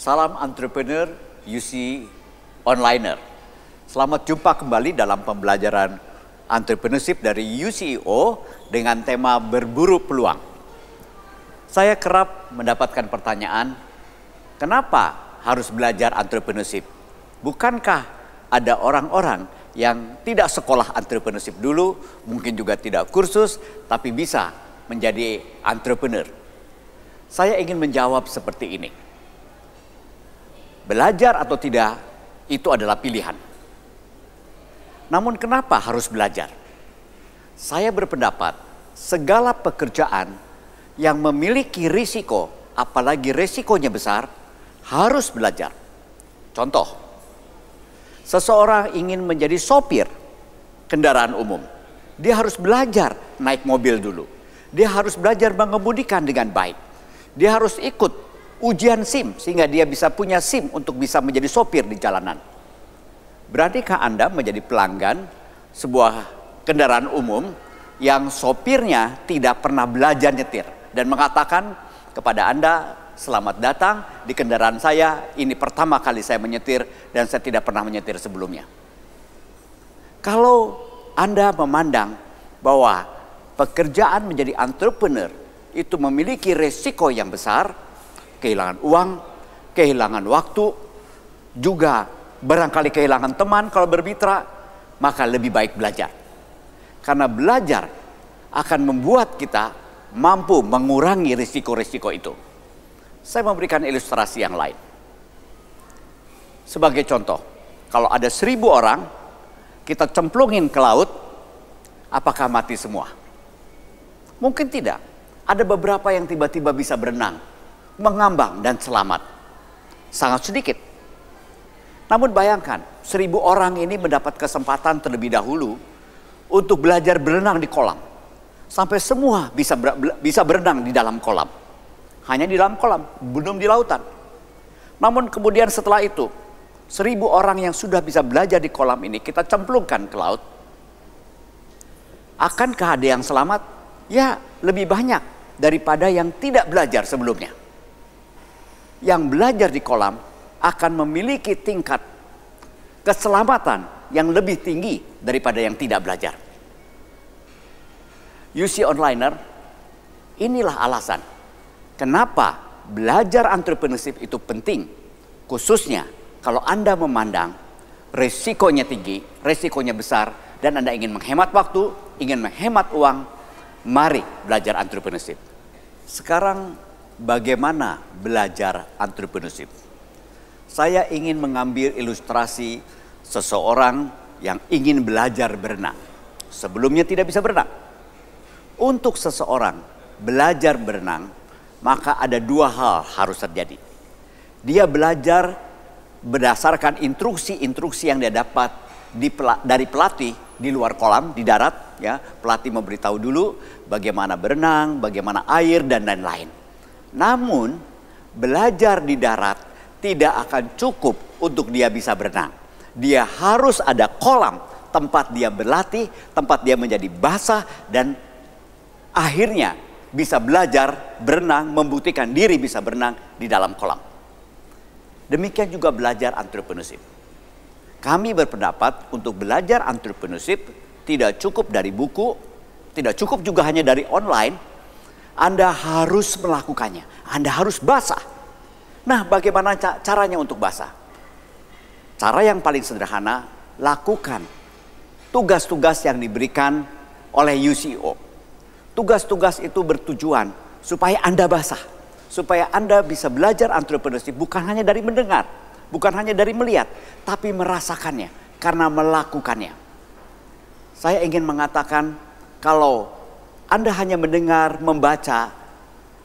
Salam entrepreneur UC Onliner. Selamat jumpa kembali dalam pembelajaran entrepreneurship dari UCO e dengan tema berburu peluang. Saya kerap mendapatkan pertanyaan, kenapa harus belajar entrepreneurship? Bukankah ada orang-orang yang tidak sekolah entrepreneurship dulu, mungkin juga tidak kursus, tapi bisa menjadi entrepreneur? Saya ingin menjawab seperti ini Belajar atau tidak itu adalah pilihan. Namun kenapa harus belajar? Saya berpendapat segala pekerjaan yang memiliki risiko, apalagi risikonya besar, harus belajar. Contoh, seseorang ingin menjadi sopir kendaraan umum. Dia harus belajar naik mobil dulu. Dia harus belajar mengemudikan dengan baik. Dia harus ikut ujian SIM sehingga dia bisa punya SIM untuk bisa menjadi sopir di jalanan. Beranikah Anda menjadi pelanggan sebuah kendaraan umum yang sopirnya tidak pernah belajar nyetir dan mengatakan kepada Anda, selamat datang di kendaraan saya, ini pertama kali saya menyetir dan saya tidak pernah menyetir sebelumnya. Kalau Anda memandang bahwa pekerjaan menjadi entrepreneur itu memiliki resiko yang besar, kehilangan uang, kehilangan waktu, juga barangkali kehilangan teman kalau berbitra, maka lebih baik belajar. Karena belajar akan membuat kita mampu mengurangi risiko-risiko itu. Saya memberikan ilustrasi yang lain. Sebagai contoh, kalau ada seribu orang, kita cemplungin ke laut, apakah mati semua? Mungkin tidak. Ada beberapa yang tiba-tiba bisa berenang, mengambang dan selamat. Sangat sedikit. Namun bayangkan, seribu orang ini mendapat kesempatan terlebih dahulu untuk belajar berenang di kolam. Sampai semua bisa ber, bisa berenang di dalam kolam. Hanya di dalam kolam, belum di lautan. Namun kemudian setelah itu, seribu orang yang sudah bisa belajar di kolam ini kita cemplungkan ke laut. Akankah ada yang selamat? Ya, lebih banyak daripada yang tidak belajar sebelumnya yang belajar di kolam akan memiliki tingkat keselamatan yang lebih tinggi daripada yang tidak belajar. UC Onliner, inilah alasan kenapa belajar entrepreneurship itu penting, khususnya kalau Anda memandang resikonya tinggi, resikonya besar, dan Anda ingin menghemat waktu, ingin menghemat uang, mari belajar entrepreneurship. Sekarang bagaimana belajar entrepreneurship. Saya ingin mengambil ilustrasi seseorang yang ingin belajar berenang. Sebelumnya tidak bisa berenang. Untuk seseorang belajar berenang, maka ada dua hal harus terjadi. Dia belajar berdasarkan instruksi-instruksi yang dia dapat di, dari pelatih di luar kolam, di darat. ya Pelatih memberitahu dulu bagaimana berenang, bagaimana air, dan lain-lain namun, belajar di darat tidak akan cukup untuk dia bisa berenang. Dia harus ada kolam tempat dia berlatih, tempat dia menjadi basah dan akhirnya bisa belajar berenang, membuktikan diri bisa berenang di dalam kolam. Demikian juga belajar entrepreneurship. Kami berpendapat untuk belajar entrepreneurship tidak cukup dari buku, tidak cukup juga hanya dari online, anda harus melakukannya. Anda harus basah. Nah, bagaimana caranya untuk basah? Cara yang paling sederhana, lakukan tugas-tugas yang diberikan oleh UCO. E tugas-tugas itu bertujuan supaya Anda basah, supaya Anda bisa belajar entrepreneurship bukan hanya dari mendengar, bukan hanya dari melihat, tapi merasakannya karena melakukannya. Saya ingin mengatakan kalau anda hanya mendengar, membaca,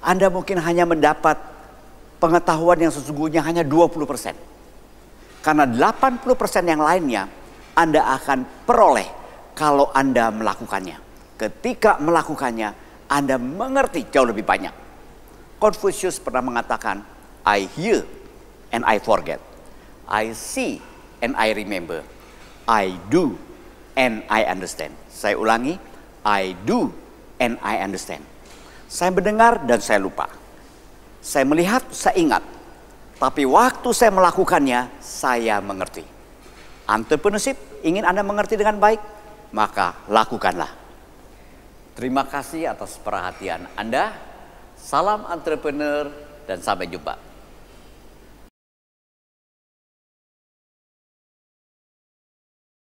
Anda mungkin hanya mendapat pengetahuan yang sesungguhnya hanya 20 Karena 80 yang lainnya Anda akan peroleh kalau Anda melakukannya. Ketika melakukannya, Anda mengerti jauh lebih banyak. Confucius pernah mengatakan, I hear and I forget. I see and I remember. I do and I understand. Saya ulangi, I do and I understand. Saya mendengar dan saya lupa. Saya melihat, saya ingat. Tapi waktu saya melakukannya, saya mengerti. Entrepreneurship ingin Anda mengerti dengan baik, maka lakukanlah. Terima kasih atas perhatian Anda. Salam entrepreneur dan sampai jumpa.